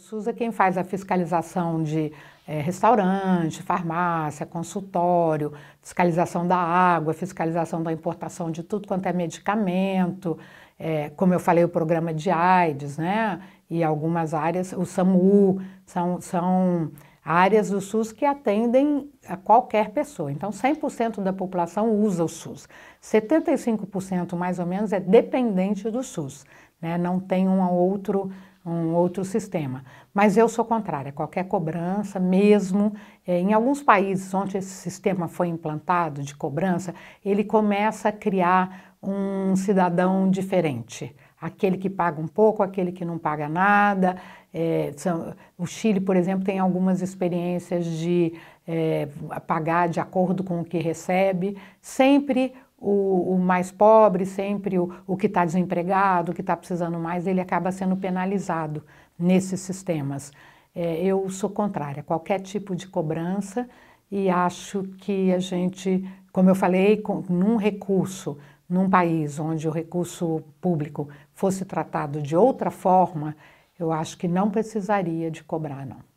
SUS é quem faz a fiscalização de é, restaurante, farmácia, consultório, fiscalização da água, fiscalização da importação de tudo quanto é medicamento, é, como eu falei, o programa de AIDS, né? E algumas áreas, o SAMU, são, são áreas do SUS que atendem a qualquer pessoa. Então, 100% da população usa o SUS. 75% mais ou menos é dependente do SUS, né? Não tem um outro um outro sistema. Mas eu sou contrária, qualquer cobrança, mesmo é, em alguns países onde esse sistema foi implantado de cobrança, ele começa a criar um cidadão diferente. Aquele que paga um pouco, aquele que não paga nada. É, são, o Chile, por exemplo, tem algumas experiências de é, pagar de acordo com o que recebe. Sempre o, o mais pobre, sempre o, o que está desempregado, o que está precisando mais, ele acaba sendo penalizado nesses sistemas. É, eu sou contrária a qualquer tipo de cobrança e acho que a gente, como eu falei, com, num recurso, num país onde o recurso público fosse tratado de outra forma, eu acho que não precisaria de cobrar, não.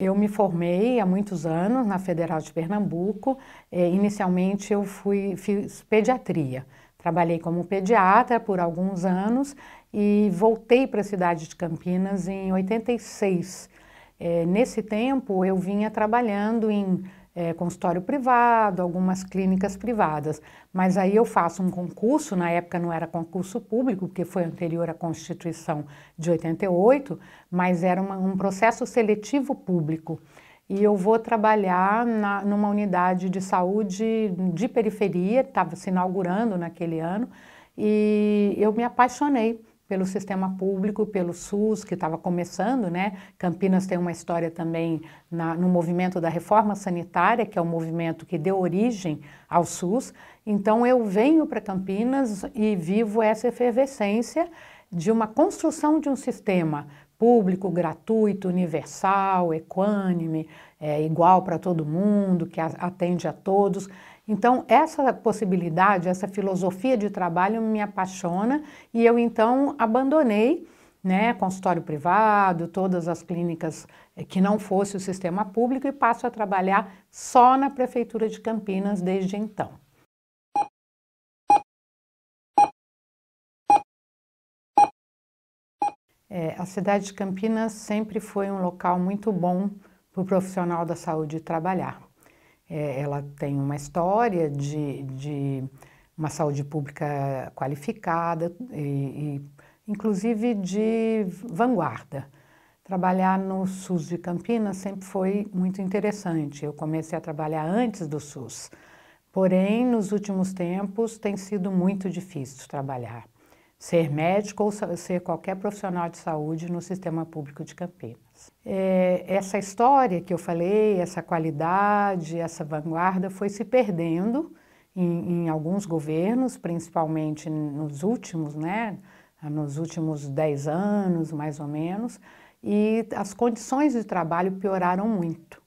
Eu me formei há muitos anos na Federal de Pernambuco. É, inicialmente eu fui, fiz pediatria. Trabalhei como pediatra por alguns anos e voltei para a cidade de Campinas em 86. É, nesse tempo eu vinha trabalhando em é, consultório privado, algumas clínicas privadas. Mas aí eu faço um concurso, na época não era concurso público, porque foi anterior à Constituição de 88, mas era uma, um processo seletivo público. E eu vou trabalhar na, numa unidade de saúde de periferia, estava se inaugurando naquele ano, e eu me apaixonei pelo sistema público, pelo SUS, que estava começando, né? Campinas tem uma história também na, no movimento da reforma sanitária, que é o um movimento que deu origem ao SUS. Então, eu venho para Campinas e vivo essa efervescência de uma construção de um sistema público, gratuito, universal, equânime, é, igual para todo mundo, que atende a todos. Então, essa possibilidade, essa filosofia de trabalho me apaixona e eu então abandonei né, consultório privado, todas as clínicas eh, que não fosse o sistema público e passo a trabalhar só na Prefeitura de Campinas desde então. É, a cidade de Campinas sempre foi um local muito bom para o profissional da saúde trabalhar. É, ela tem uma história de, de uma saúde pública qualificada e, e inclusive de vanguarda. Trabalhar no SUS de Campinas sempre foi muito interessante. Eu comecei a trabalhar antes do SUS, porém, nos últimos tempos tem sido muito difícil trabalhar, ser médico ou ser qualquer profissional de saúde no sistema público de Campinas é, essa história que eu falei, essa qualidade, essa vanguarda foi se perdendo em, em alguns governos, principalmente nos últimos, né, nos últimos dez anos, mais ou menos, e as condições de trabalho pioraram muito.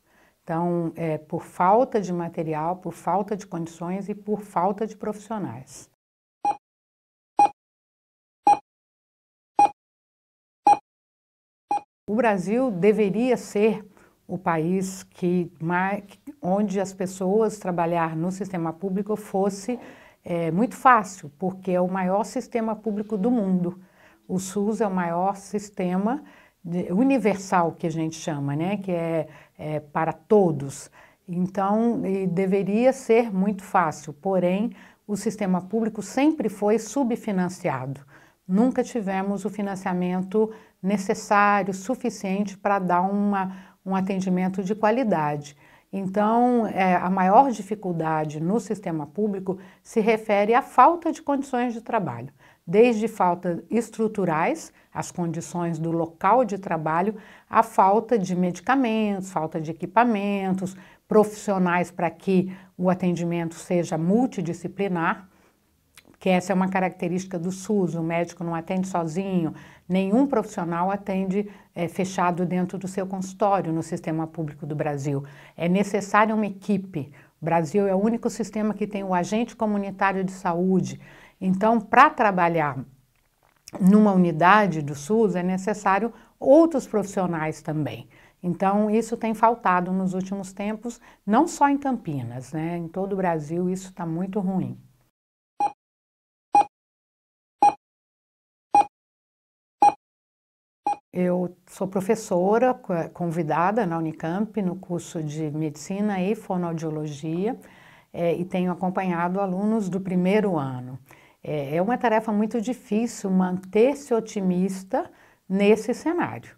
Então, é, por falta de material, por falta de condições e por falta de profissionais. o Brasil deveria ser o país que mais, onde as pessoas trabalhar no sistema público fosse é, muito fácil, porque é o maior sistema público do mundo. O SUS é o maior sistema de, universal que a gente chama, né? que é, é para todos. Então, deveria ser muito fácil, porém, o sistema público sempre foi subfinanciado. Nunca tivemos o financiamento necessário, suficiente para dar uma, um atendimento de qualidade. Então, é, a maior dificuldade no sistema público se refere à falta de condições de trabalho, desde faltas estruturais, as condições do local de trabalho, a falta de medicamentos, falta de equipamentos, profissionais para que o atendimento seja multidisciplinar que essa é uma característica do SUS, o médico não atende sozinho, nenhum profissional atende é, fechado dentro do seu consultório no sistema público do Brasil. É necessária uma equipe. O Brasil é o único sistema que tem o agente comunitário de saúde. Então, para trabalhar numa unidade do SUS, é necessário outros profissionais também. Então, isso tem faltado nos últimos tempos, não só em Campinas, né? em todo o Brasil, isso está muito ruim. Eu sou professora convidada na Unicamp no curso de Medicina e Fonoaudiologia é, e tenho acompanhado alunos do primeiro ano. É, é uma tarefa muito difícil manter-se otimista nesse cenário.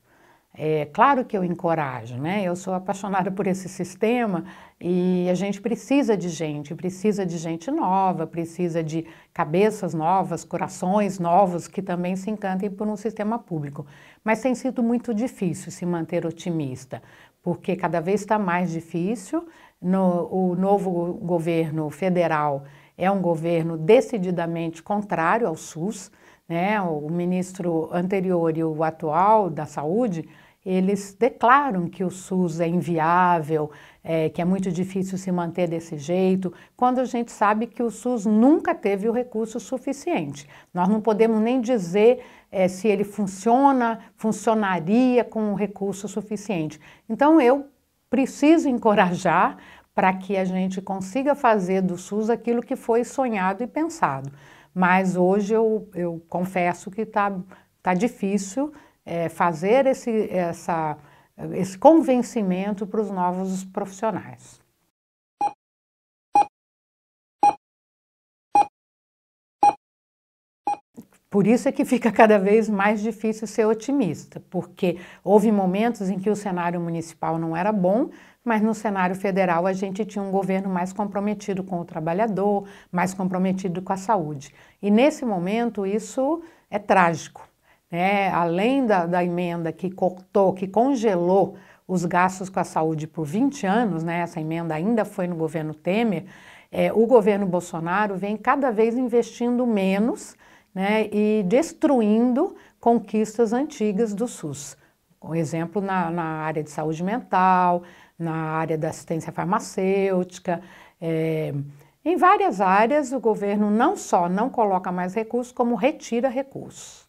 É claro que eu encorajo, né? Eu sou apaixonada por esse sistema e a gente precisa de gente, precisa de gente nova, precisa de cabeças novas, corações novos que também se encantem por um sistema público. Mas tem sido muito difícil se manter otimista, porque cada vez está mais difícil. No, o novo governo federal é um governo decididamente contrário ao SUS. Né? O ministro anterior e o atual da saúde eles declaram que o SUS é inviável, é, que é muito difícil se manter desse jeito, quando a gente sabe que o SUS nunca teve o recurso suficiente. Nós não podemos nem dizer é, se ele funciona, funcionaria com o recurso suficiente. Então eu preciso encorajar para que a gente consiga fazer do SUS aquilo que foi sonhado e pensado. Mas hoje eu, eu confesso que está tá difícil é, fazer esse, essa, esse convencimento para os novos profissionais. Por isso é que fica cada vez mais difícil ser otimista, porque houve momentos em que o cenário municipal não era bom, mas no cenário federal a gente tinha um governo mais comprometido com o trabalhador, mais comprometido com a saúde. E nesse momento isso é trágico, né, além da, da emenda que cortou, que congelou os gastos com a saúde por 20 anos, né, essa emenda ainda foi no governo Temer, é, o governo Bolsonaro vem cada vez investindo menos né, e destruindo conquistas antigas do SUS. Um exemplo na, na área de saúde mental, na área da assistência farmacêutica, é, em várias áreas o governo não só não coloca mais recursos, como retira recursos.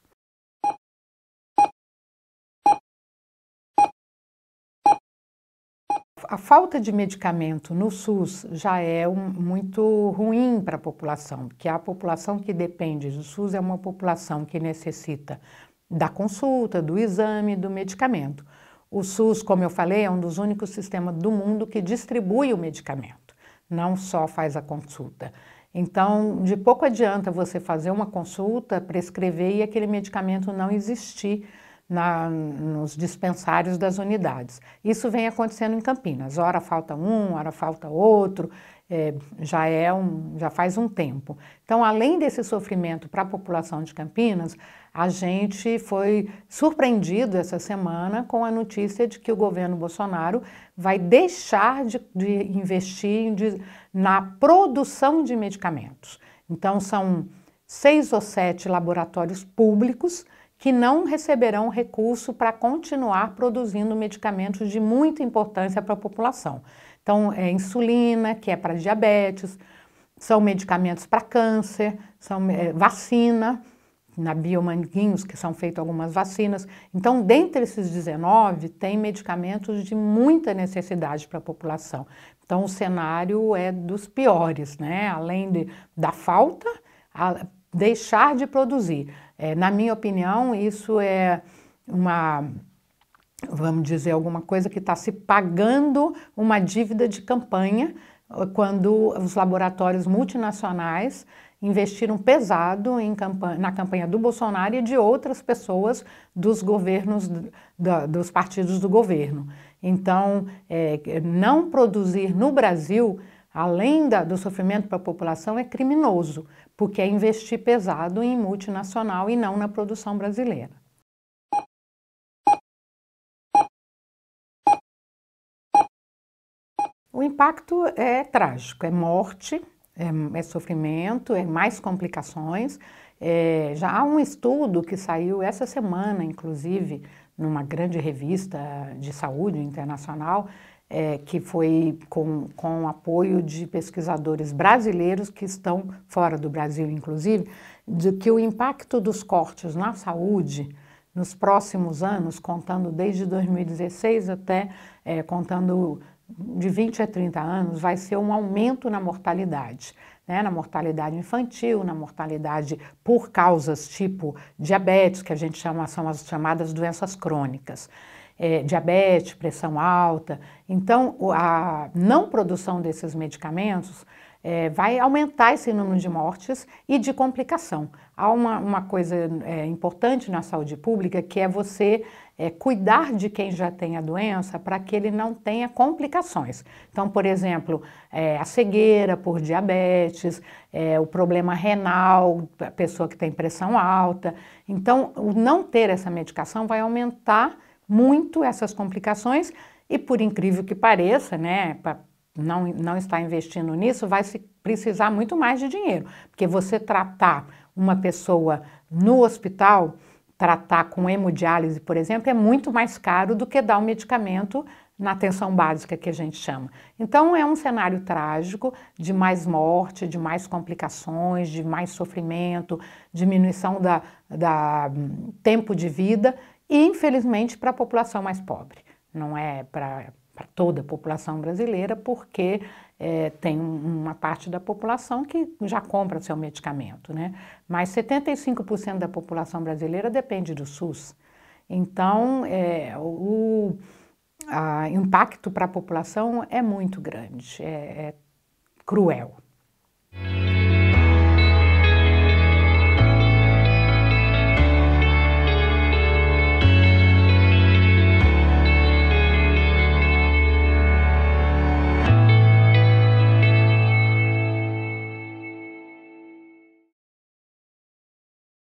a falta de medicamento no SUS já é um, muito ruim para a população, porque a população que depende do SUS é uma população que necessita da consulta, do exame, do medicamento. O SUS, como eu falei, é um dos únicos sistemas do mundo que distribui o medicamento, não só faz a consulta. Então, de pouco adianta você fazer uma consulta, prescrever e aquele medicamento não existir na, nos dispensários das unidades. Isso vem acontecendo em Campinas, hora falta um, hora falta outro, é, já, é um, já faz um tempo. Então, além desse sofrimento para a população de Campinas, a gente foi surpreendido essa semana com a notícia de que o governo Bolsonaro vai deixar de, de investir de, na produção de medicamentos. Então, são seis ou sete laboratórios públicos que não receberão recurso para continuar produzindo medicamentos de muita importância para a população. Então, é insulina, que é para diabetes, são medicamentos para câncer, são é, vacina, na Biomanguinhos, que são feitas algumas vacinas. Então, dentre esses 19, tem medicamentos de muita necessidade para a população. Então, o cenário é dos piores, né? Além de, da falta, a, deixar de produzir. É, na minha opinião, isso é uma, vamos dizer, alguma coisa que está se pagando uma dívida de campanha quando os laboratórios multinacionais investiram pesado campanha, na campanha do Bolsonaro e de outras pessoas dos governos, dos partidos do governo. Então, é, não produzir no Brasil, além da, do sofrimento para a população, é criminoso, porque é investir pesado em multinacional e não na produção brasileira. O impacto é trágico, é morte, é, é sofrimento, é mais complicações. É, já há um estudo que saiu essa semana, inclusive, numa grande revista de saúde internacional, é, que foi com, com apoio de pesquisadores brasileiros que estão fora do Brasil, inclusive, de que o impacto dos cortes na saúde nos próximos anos, contando desde 2016 até é, contando de 20 a 30 anos, vai ser um aumento na mortalidade. Né, na mortalidade infantil, na mortalidade por causas tipo diabetes, que a gente chama, são as chamadas doenças crônicas é, diabetes, pressão alta. Então, a não produção desses medicamentos é, vai aumentar esse número de mortes e de complicação. Há uma, uma coisa é, importante na saúde pública que é você é, cuidar de quem já tem a doença para que ele não tenha complicações. Então, por exemplo, é, a cegueira por diabetes, é, o problema renal, a pessoa que tem pressão alta. Então, o não ter essa medicação vai aumentar muito essas complicações e, por incrível que pareça, né, não, não está investindo nisso, vai se precisar muito mais de dinheiro, porque você tratar uma pessoa no hospital, tratar com hemodiálise, por exemplo, é muito mais caro do que dar um medicamento na atenção básica que a gente chama. Então é um cenário trágico de mais morte, de mais complicações, de mais sofrimento, diminuição da, da hum, tempo de vida e, infelizmente, para a população mais pobre. Não é para toda a população brasileira, porque é, tem uma parte da população que já compra seu medicamento, né? Mas 75% da população brasileira depende do SUS. Então, é, o a impacto para a população é muito grande, é, é cruel.